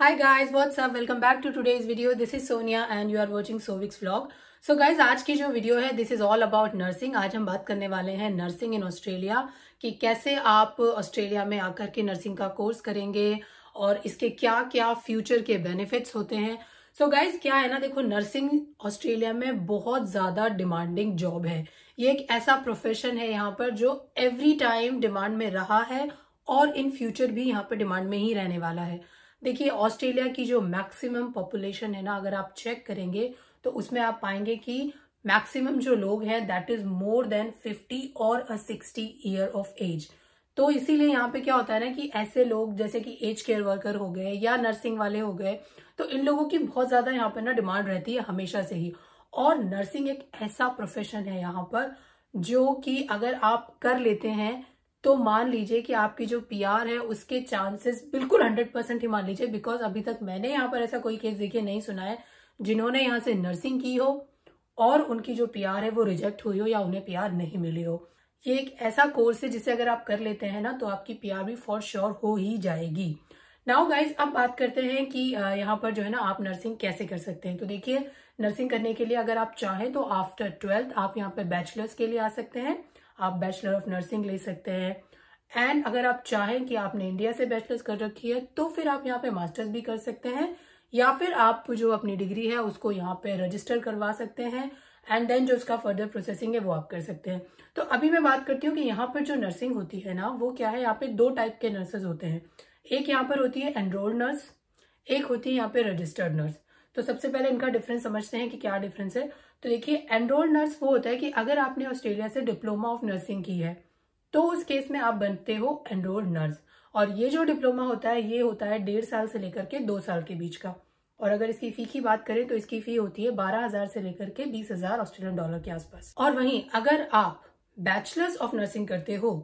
high guys what's up welcome back to today's video this is Sonia and you are watching Souvik's blog so guys आज की जो video है this is all about nursing आज हम बात करने वाले हैं नर्सिंग इन ऑस्ट्रेलिया कि कैसे आप ऑस्ट्रेलिया में आकर के नर्सिंग का कोर्स करेंगे और इसके क्या क्या फ्यूचर के बेनिफिट्स होते हैं सो so गाइज क्या है ना देखो नर्सिंग ऑस्ट्रेलिया में बहुत ज्यादा डिमांडिंग जॉब है ये एक ऐसा प्रोफेशन है यहाँ पर जो एवरी टाइम डिमांड में रहा है और इन फ्यूचर भी यहाँ पर डिमांड में ही रहने वाला है देखिए ऑस्ट्रेलिया की जो मैक्सिमम पॉपुलेशन है ना अगर आप चेक करेंगे तो उसमें आप पाएंगे कि मैक्सिमम जो लोग हैं that is more than fifty और uh sixty year of age तो इसीलिए यहाँ पे क्या होता है ना कि ऐसे लोग जैसे कि एज केयर वर्कर हो गए या नर्सिंग वाले हो गए तो इन लोगों की बहुत ज्यादा यहाँ पर ना डिमांड रहती है हमेशा से ही और नर्सिंग एक ऐसा प्रोफेशन है यहाँ पर जो कि अगर आप कर लेते हैं तो मान लीजिए कि आपकी जो पीआर है उसके चांसेस बिल्कुल हंड्रेड परसेंट ही मान लीजिए बिकॉज अभी तक मैंने यहाँ पर ऐसा कोई केस देखे नहीं सुना है जिन्होंने यहाँ से नर्सिंग की हो और उनकी जो पीआर है वो रिजेक्ट हुई हो या उन्हें पीआर नहीं मिली हो ये एक ऐसा कोर्स है जिसे अगर आप कर लेते हैं ना तो आपकी पी भी फॉर श्योर हो ही जाएगी नाउ गाइज अब बात करते हैं कि यहाँ पर जो है ना आप नर्सिंग कैसे कर सकते हैं तो देखिए नर्सिंग करने के लिए अगर आप चाहें तो आफ्टर ट्वेल्थ आप यहाँ पर बैचलर्स के लिए आ सकते हैं आप बैचलर ऑफ नर्सिंग ले सकते हैं एंड अगर आप चाहें कि आपने इंडिया से बैचलर्स कर रखी है तो फिर आप यहाँ पे मास्टर्स भी कर सकते हैं या फिर आप जो अपनी डिग्री है उसको यहाँ पे रजिस्टर करवा सकते हैं एंड देन जो उसका फर्दर प्रोसेसिंग है वो आप कर सकते हैं तो अभी मैं बात करती हूँ कि यहाँ पर जो नर्सिंग होती है ना वो क्या है यहाँ पे दो टाइप के नर्सेज होते हैं एक यहाँ पर होती है एनरोल्ड नर्स एक होती है यहाँ पे रजिस्टर्ड नर्स तो सबसे पहले इनका डिफरेंस समझते हैं कि क्या डिफरेंस है तो देखिए एनरोल्ड नर्स वो होता है कि अगर आपने ऑस्ट्रेलिया से डिप्लोमा ऑफ नर्सिंग की है तो उस केस में आप बनते हो एनरोल नर्स और ये जो डिप्लोमा होता है ये होता है डेढ़ साल से लेकर के दो साल के बीच का और अगर इसकी फी की बात करें तो इसकी फी होती है बारह हजार से लेकर के बीस हजार ऑस्ट्रेलियन डॉलर के आसपास और वहीं अगर आप बैचलर्स ऑफ नर्सिंग करते हो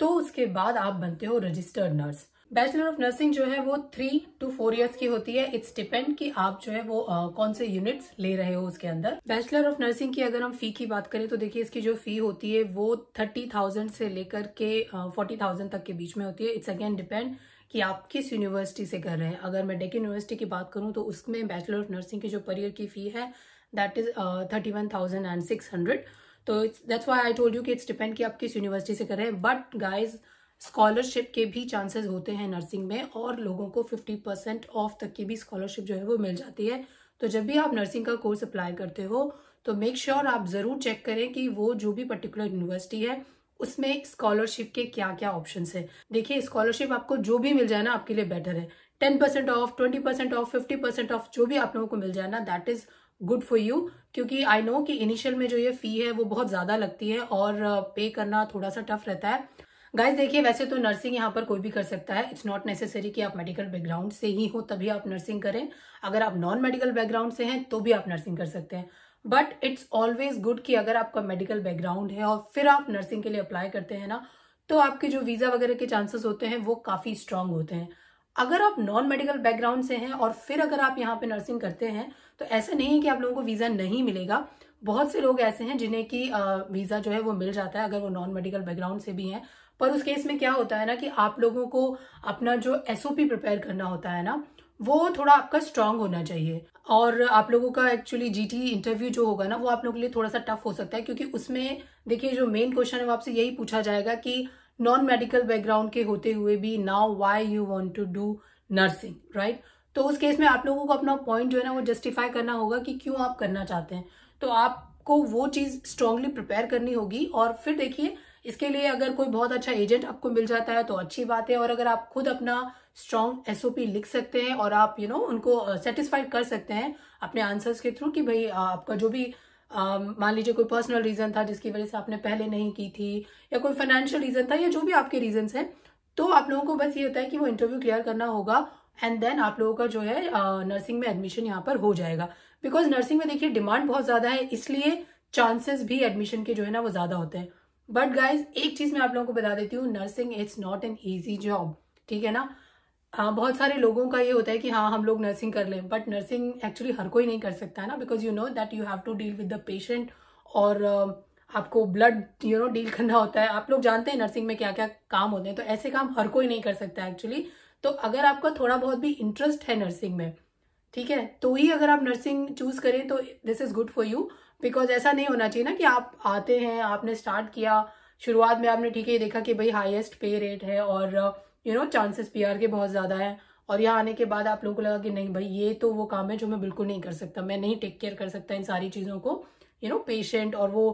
तो उसके बाद आप बनते हो registered nurse bachelor of nursing जो है वो थ्री टू फोर इयर्स की होती है इट्स डिपेंड कि आप जो है वो आ, कौन से यूनिट्स ले रहे हो उसके अंदर बैचलर ऑफ नर्सिंग की अगर हम फी की बात करें तो देखिए इसकी जो फी होती है वो थर्टी थाउजेंड से लेकर के फोर्टी थाउजेंड तक के बीच में होती है इट्स अगेन डिपेंड कि आप किस यूनिवर्सिटी से कर रहे हैं अगर मैं डेक यूनिवर्सिटी की बात करूँ तो उसमें बैचलर ऑफ नर्सिंग की जो पर ईयर की फी है that is thirty one thousand and six hundred तो it's that's why I told you कि इट्स डिपेंड कि आप किस यूनिवर्सिटी से कर रहे हैं बट गाइज स्कॉलरशिप के भी चांसेस होते हैं नर्सिंग में और लोगों को फिफ्टी परसेंट ऑफ तक की भी स्कॉलरशिप जो है वो मिल जाती है तो जब भी आप नर्सिंग का कोर्स अप्लाई करते हो तो मेक श्योर sure आप ज़रूर चेक करें कि वो जो भी पर्टिकुलर यूनिवर्सिटी है उसमें स्कॉलरशिप के क्या क्या ऑप्शन है देखिए स्कॉलरशिप आपको जो भी मिल जाए ना आपके लिए बेटर है ten percent of twenty percent of fifty percent of जो भी आप लोगों को मिल जाए ना that is good for you क्योंकि आई नो कि इनिशियल में जो ये फी है वो बहुत ज़्यादा लगती है और पे करना थोड़ा सा टफ रहता है गाइज देखिए वैसे तो नर्सिंग यहाँ पर कोई भी कर सकता है इट्स नॉट नेसेसरी कि आप मेडिकल बैकग्राउंड से ही हो तभी आप नर्सिंग करें अगर आप नॉन मेडिकल बैकग्राउंड से हैं तो भी आप नर्सिंग कर सकते हैं बट इट्स ऑलवेज गुड कि अगर आपका मेडिकल बैकग्राउंड है और फिर आप नर्सिंग के लिए अप्लाई करते हैं ना तो आपके जो वीज़ा वगैरह के चांसेस होते हैं वो काफ़ी स्ट्रांग होते हैं अगर आप नॉन मेडिकल बैकग्राउंड से हैं और फिर अगर आप यहाँ पे नर्सिंग करते हैं तो ऐसा नहीं है कि आप लोगों को वीज़ा नहीं मिलेगा बहुत से लोग ऐसे हैं जिन्हें की वीज़ा जो है वो मिल जाता है अगर वो नॉन मेडिकल बैकग्राउंड से भी हैं पर उस केस में क्या होता है ना कि आप लोगों को अपना जो एसओपी प्रिपेयर करना होता है ना वो थोड़ा आपका स्ट्रांग होना चाहिए और आप लोगों का एक्चुअली जीटी इंटरव्यू जो होगा ना वो आप लोगों के लिए थोड़ा सा टफ हो सकता है क्योंकि उसमें देखिए जो मेन क्वेश्चन है वो आपसे यही पूछा जाएगा कि नॉन मेडिकल बैकग्राउंड के होते हुए भी now why you want to do nursing right तो उस केस में आप लोगों को अपना पॉइंट जो है ना वो जस्टिफाई करना होगा कि क्यों आप करना चाहते हैं तो आपको वो चीज़ स्ट्रांगली प्रिपेयर करनी होगी और फिर देखिए इसके लिए अगर कोई बहुत अच्छा एजेंट आपको मिल जाता है तो अच्छी बात है और अगर आप खुद अपना स्ट्रांग एसओपी लिख सकते हैं और आप यू you नो know, उनको सेटिस्फाइड uh, कर सकते हैं अपने आंसर्स के थ्रू कि भाई uh, आपका जो भी um, मान लीजिए कोई पर्सनल रीजन था जिसकी वजह से आपने पहले नहीं की थी या कोई फाइनेंशियल रीजन था या जो भी आपके रीजन है तो आप लोगों को बस ये होता है कि वो इंटरव्यू क्लियर करना होगा एंड देन आप लोगों का जो है नर्सिंग uh, में एडमिशन यहाँ पर हो जाएगा बिकॉज नर्सिंग में देखिए डिमांड बहुत ज्यादा है इसलिए चांसेस भी एडमिशन के जो है ना वो ज्यादा होते हैं बट गाइज एक चीज मैं आप लोगों को बता देती हूँ nursing it's not an easy job ठीक है ना हाँ बहुत सारे लोगों का ये होता है कि हाँ हम लोग नर्सिंग कर लें बट नर्सिंग एक्चुअली हर कोई नहीं कर सकता है ना because you know that you have to deal with the patient और uh, आपको ब्लड यू नो डील करना होता है आप लोग जानते हैं नर्सिंग में क्या क्या काम होते हैं तो ऐसे काम हर कोई नहीं कर सकता एक्चुअली तो अगर आपका थोड़ा बहुत भी इंटरेस्ट है नर्सिंग में ठीक है तो ही अगर आप नर्सिंग चूज करें तो this is good for you because ऐसा नहीं होना चाहिए ना कि आप आते हैं आपने स्टार्ट किया शुरुआत में आपने ठीक है ये देखा कि भाई हाईएस्ट पे रेट है और यू नो चांसेस पीआर के बहुत ज़्यादा है और यहाँ आने के बाद आप लोगों को लगा कि नहीं भाई ये तो वो काम है जो मैं बिल्कुल नहीं कर सकता मैं नहीं टेक केयर कर सकता इन सारी चीज़ों को यू नो पेशेंट और वो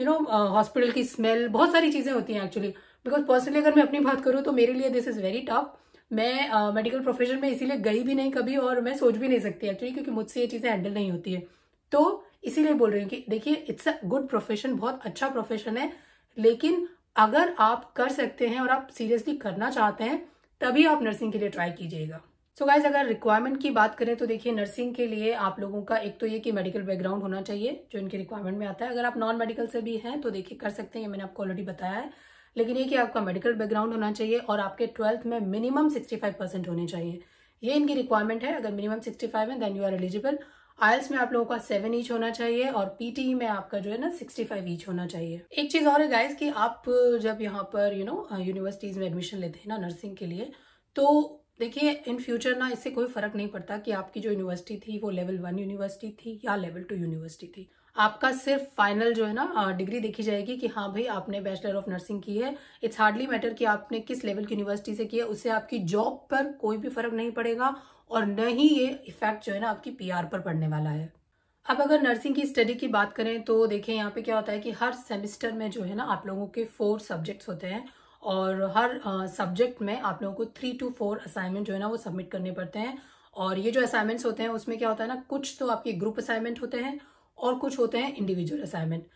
यू नो हॉस्पिटल की स्मेल बहुत सारी चीज़ें होती हैं एक्चुअली बिकॉज पर्सनली अगर मैं अपनी बात करूँ तो मेरे लिए दिस इज़ वेरी टफ मैं मेडिकल uh, प्रोफेशन में इसीलिए गई भी नहीं कभी और मैं सोच भी नहीं सकती एक्चुअली क्योंकि मुझसे ये चीज़ें हैंडल नहीं होती है तो इसीलिए बोल रही हूँ कि देखिए इट्स अ गुड प्रोफेशन बहुत अच्छा प्रोफेशन है लेकिन अगर आप कर सकते हैं और आप सीरियसली करना चाहते हैं तभी आप नर्सिंग के लिए ट्राई कीजिएगा सो so गाइज अगर रिक्वायरमेंट की बात करें तो देखिए नर्सिंग के लिए आप लोगों का एक तो ये कि मेडिकल बैकग्राउंड होना चाहिए जो इनके रिक्वायरमेंट में आता है अगर आप नॉन मेडिकल से भी हैं तो देखिए कर सकते हैं ये मैंने आपको ऑलरेडी बताया है लेकिन ये कि आपका मेडिकल बैकग्राउंड होना चाहिए और आपके ट्वेल्थ में मिनिमम सिक्सटी फाइव परसेंट होने चाहिए ये इनकी रिक्वायरमेंट है अगर मिनिमम सिक्सटी फाइव है then you are eligible IELTS में आप लोगों का सेवन ईच होना चाहिए और पीटी e में आपका जो है ना सिक्सटी फाइव ईच होना चाहिए एक चीज और है गाइस कि आप जब यहाँ पर यू नो यूनिवर्सिटीज में एडमिशन लेते हैं ना नर्सिंग के लिए तो देखिए इन फ्यूचर ना इससे कोई फर्क नहीं पड़ता कि आपकी जो यूनिवर्सिटी थी वो लेवल वन यूनिवर्सिटी थी या लेवल टू यूनिवर्सिटी थी आपका सिर्फ फाइनल जो है ना डिग्री uh, देखी जाएगी कि हाँ भाई आपने बैचलर ऑफ नर्सिंग की है इट्स हार्डली मैटर कि आपने किस लेवल की यूनिवर्सिटी से की है उससे आपकी जॉब पर कोई भी फर्क नहीं पड़ेगा और न ही ये इफेक्ट जो है ना आपकी पीआर पर पड़ने वाला है अब अगर नर्सिंग की स्टडी की बात करें तो देखें यहाँ पे क्या होता है कि हर सेमेस्टर में जो है ना आप लोगों के फोर सब्जेक्ट्स होते हैं और हर सब्जेक्ट में आप लोगों को थ्री टू फोर असाइनमेंट जो है ना वो सबमिट करने पड़ते हैं और ये जो असाइनमेंट्स होते हैं उसमें क्या होता है ना कुछ तो आपके ग्रुप असाइनमेंट होते हैं और कुछ होते हैं इंडिविजुअल असाइनमेंट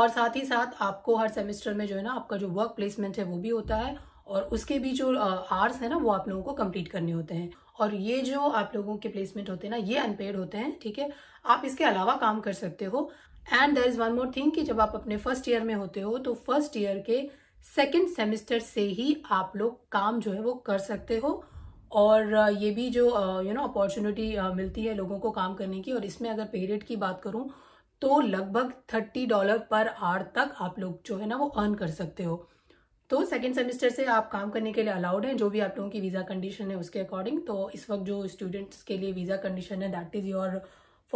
और साथ ही साथ आपको हर सेमेस्टर में जो है ना आपका जो वर्क प्लेसमेंट है वो भी होता है और उसके भी जो आर्स है ना वो आप लोगों को कंप्लीट करने होते हैं और ये जो आप लोगों के प्लेसमेंट होते हैं ना ये अनपेड होते हैं ठीक है आप इसके अलावा काम कर सकते हो and there is one more thing कि जब आप अपने फर्स्ट ईयर में होते हो तो फर्स्ट ईयर के सेकेंड सेमेस्टर से ही आप लोग काम जो है वो कर सकते हो और ये भी जो यू नो अपॉर्चुनिटी मिलती है लोगों को काम करने की और इसमें अगर पेरियड की बात करूँ तो लगभग थर्टी डॉलर पर आवर तक आप लोग जो है ना वो अर्न कर सकते हो तो सेकेंड सेमेस्टर से आप काम करने के लिए अलाउड हैं जो भी आप लोगों की वीज़ा कंडीशन है उसके अकॉर्डिंग तो इस वक्त जो स्टूडेंट्स के लिए वीज़ा कंडीशन है दैट इज़ योर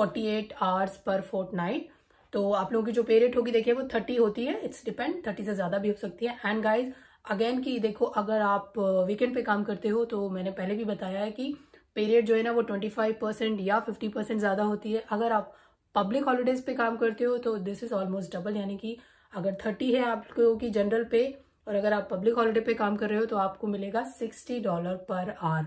48 आवर्स पर फोर्ट नाइट तो आप लोगों की जो पे रेट होगी देखिए वो 30 होती है इट्स डिपेंड 30 से ज़्यादा भी हो सकती है एंड गाइज अगेन की देखो अगर आप वीकेंड uh, पे काम करते हो तो मैंने पहले भी बताया है कि पे रेट जो है ना वो 25 परसेंट या 50 परसेंट ज़्यादा होती है अगर आप पब्लिक हॉलीडेज पे काम करते हो तो दिस इज़ ऑलमोस्ट डबल यानी कि अगर थर्टी है आप लोगों की जनरल पे और अगर आप पब्लिक हॉलीडे पे काम कर रहे हो तो आपको मिलेगा सिक्सटी डॉलर पर आवर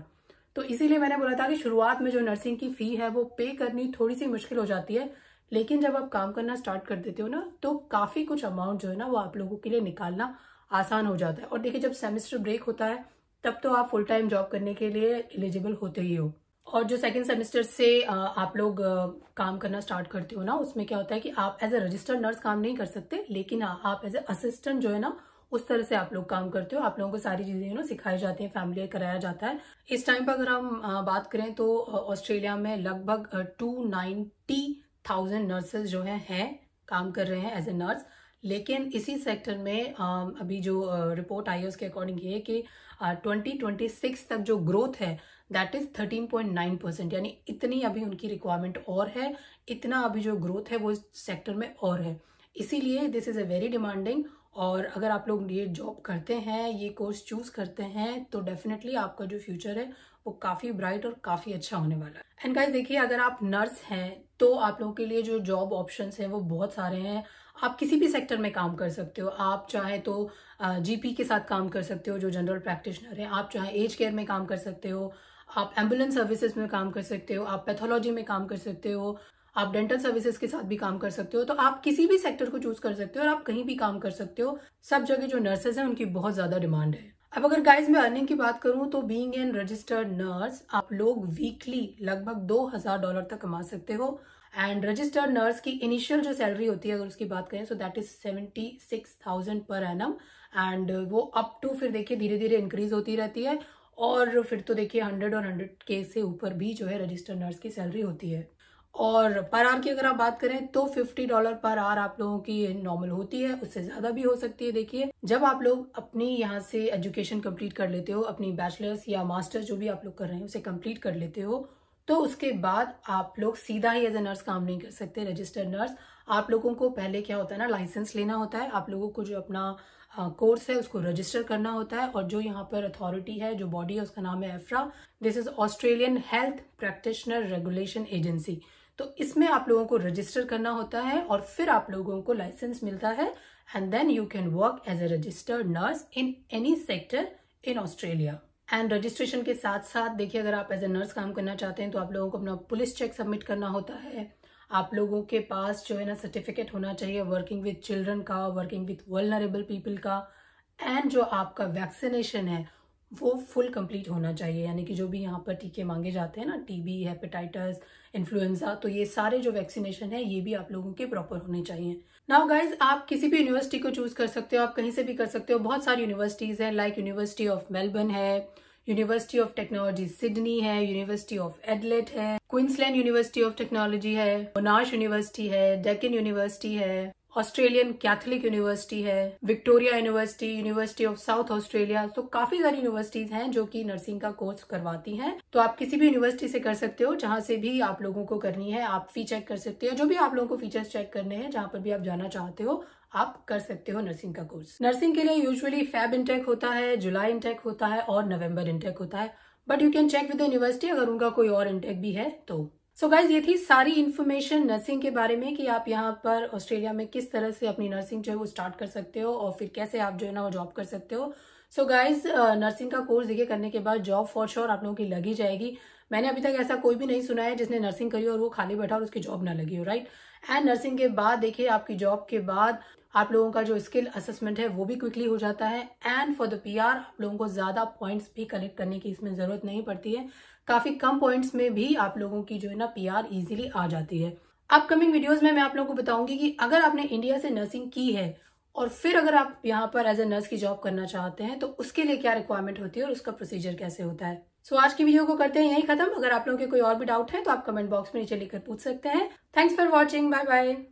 तो इसीलिए मैंने बोला था कि शुरुआत में जो नर्सिंग की फी है वो पे करनी थोड़ी सी मुश्किल हो जाती है लेकिन जब आप काम करना स्टार्ट कर देते हो ना तो काफी कुछ अमाउंट जो है ना वो आप लोगों के लिए निकालना आसान हो जाता है और देखिए जब सेमेस्टर ब्रेक होता है तब तो आप फुल टाइम जॉब करने के लिए एलिजिबल होते ही हो और जो सेकेंड सेमेस्टर से आप लोग काम करना स्टार्ट करते हो ना उसमें क्या होता है कि आप एज ए रजिस्टर्ड नर्स काम नहीं कर सकते लेकिन आप एज ए असिस्टेंट जो है ना उस तरह से आप लोग काम करते हो आप लोगों को सारी चीज़ें यू नो सिखाई जाती हैं फैमिली कराया जाता है इस टाइम पर अगर हम बात करें तो ऑस्ट्रेलिया में लगभग टू नाइनटी थाउजेंड नर्सेज जो है है काम कर रहे हैं एज ए नर्स लेकिन इसी सेक्टर में अभी जो रिपोर्ट आई है उसके अकॉर्डिंग ये कि 2026 तक जो ग्रोथ है दैट इज़ 13.9 परसेंट यानी इतनी अभी उनकी रिक्वायरमेंट और है इतना अभी जो ग्रोथ है वो इस सेक्टर में और है इसीलिए this is a very demanding और अगर आप लोग ये जॉब करते हैं ये कोर्स चूज़ करते हैं तो डेफिनेटली आपका जो फ्यूचर है वो काफ़ी ब्राइट और काफ़ी अच्छा होने वाला है एंड गाइस देखिए अगर आप नर्स हैं तो आप लोगों के लिए जो जॉब ऑप्शंस हैं वो बहुत सारे हैं आप किसी भी सेक्टर में काम कर सकते हो आप चाहे तो जीपी के साथ काम कर सकते हो जो जनरल प्रैक्टिशनर है आप चाहे एज केयर में काम कर सकते हो आप एम्बुलेंस सर्विसेज में काम कर सकते हो आप पैथोलॉजी में काम कर सकते हो आप डेंटल सर्विसेज के साथ भी काम कर सकते हो तो आप किसी भी सेक्टर को चूज कर सकते हो और आप कहीं भी काम कर सकते हो सब जगह जो नर्सेज हैं उनकी बहुत ज्यादा डिमांड है अब अगर गाइस मैं अर्निंग की बात करूं तो बीइंग एन रजिस्टर्ड नर्स आप लोग वीकली लगभग दो हजार डॉलर तक कमा सकते हो एंड रजिस्टर्ड नर्स की इनिशियल जो सैलरी होती है अगर उसकी बात करें so that is seventy six thousand per annum and वो अप टू फिर देखिए धीरे धीरे इंक्रीज होती रहती है और फिर तो देखिए हंड्रेड और हंड्रेड के से ऊपर भी जो है रजिस्टर्ड नर्स की सैलरी होती है और पर आर की अगर आप बात करें तो 50 डॉलर पर आर आप लोगों की नॉर्मल होती है उससे ज़्यादा भी हो सकती है देखिए जब आप लोग अपनी यहाँ से एजुकेशन कंप्लीट कर लेते हो अपनी बैचलर्स या मास्टर्स जो भी आप लोग कर रहे हैं उसे कंप्लीट कर लेते हो तो उसके बाद आप लोग सीधा ही एज ए नर्स काम नहीं कर सकते रजिस्टर्ड नर्स आप लोगों को पहले क्या होता है ना लाइसेंस लेना होता है आप लोगों को जो अपना कोर्स है उसको रजिस्टर करना होता है और जो यहाँ पर अथॉरिटी है जो बॉडी है उसका नाम है AHPRA this is Australian health practitioner regulation agency तो इसमें आप लोगों को रजिस्टर करना होता है और फिर आप लोगों को लाइसेंस मिलता है and then you can work as a registered nurse in any sector in Australia and registration के साथ साथ देखिए अगर आप एज ए नर्स काम करना चाहते हैं तो आप लोगों को अपना पुलिस चेक सबमिट करना होता है आप लोगों के पास जो है ना सर्टिफिकेट होना चाहिए वर्किंग विथ चिल्ड्रन का वर्किंग विथ वर्लनरेबल पीपल का एंड जो आपका वैक्सीनेशन है वो फुल कंप्लीट होना चाहिए यानी कि जो भी यहाँ पर टीके मांगे जाते हैं ना टीबी हेपेटाइटिस इन्फ्लुएंजा तो ये सारे जो वैक्सीनेशन है ये भी आप लोगों के प्रॉपर होने चाहिए नाउ गाइज आप किसी भी यूनिवर्सिटी को चूज कर सकते हो आप कहीं से भी कर सकते हो बहुत सारी यूनिवर्सिटीज हैं लाइक यूनिवर्सिटी ऑफ मेलबर्न है यूनिवर्सिटी ऑफ टेक्नोलॉजी सिडनी है यूनिवर्सिटी ऑफ एडलेट है क्वींसलैंड यूनिवर्सिटी ऑफ टेक्नोलॉजी है मोनाश यूनिवर्सिटी है डेकिन यूनिवर्सिटी है ऑस्ट्रेलियन कैथोलिक यूनिवर्सिटी है Victoria university university of south Australia तो काफी सारी यूनिवर्सिटीज हैं जो कि नर्सिंग का कोर्स करवाती हैं तो आप किसी भी यूनिवर्सिटी से कर सकते हो जहां से भी आप लोगों को करनी है आप फी चेक कर सकते हो जो भी आप लोगों को फीचर्स चेक करने हैं जहां पर भी आप जाना चाहते हो आप कर सकते हो नर्सिंग का कोर्स नर्सिंग के लिए यूजुअली फैब इंटेक होता है जुलाई इंटेक होता है और नवम्बर इंटेक होता है but you can check with university अगर उनका कोई और इंटेक भी है तो सो so गाइज ये थी सारी इन्फॉर्मेशन नर्सिंग के बारे में कि आप यहाँ पर ऑस्ट्रेलिया में किस तरह से अपनी नर्सिंग जो है वो स्टार्ट कर सकते हो और फिर कैसे आप जो है ना वो जॉब कर सकते हो सो गाइज नर्सिंग का कोर्स देखिए करने के बाद जॉब फॉर श्योर आप लोगों की लगी जाएगी मैंने अभी तक ऐसा कोई भी नहीं सुना है जिसने नर्सिंग करी और वो खाली बैठा और उसकी जॉब ना लगी हो राइट एंड नर्सिंग के बाद देखिए आपकी जॉब के बाद आप लोगों का जो स्किल असेसमेंट है वो भी क्विकली हो जाता है एंड फॉर द पी आप लोगों को ज़्यादा पॉइंट्स भी कलेक्ट करने की इसमें ज़रूरत नहीं पड़ती है काफ़ी कम पॉइंट्स में भी आप लोगों की जो है ना पी इजीली आ जाती है अपकमिंग वीडियोज में मैं आप लोगों को बताऊंगी कि अगर आपने इंडिया से नर्सिंग की है और फिर अगर आप यहाँ पर एज ए नर्स की जॉब करना चाहते हैं तो उसके लिए क्या रिक्वायरमेंट होती है और उसका प्रोसीजर कैसे होता है सो so, आज की वीडियो को करते हैं यही खत्म अगर आप लोगों के कोई और भी डाउट है तो आप कमेंट बॉक्स में नीचे लिखकर पूछ सकते हैं thanks for watching bye bye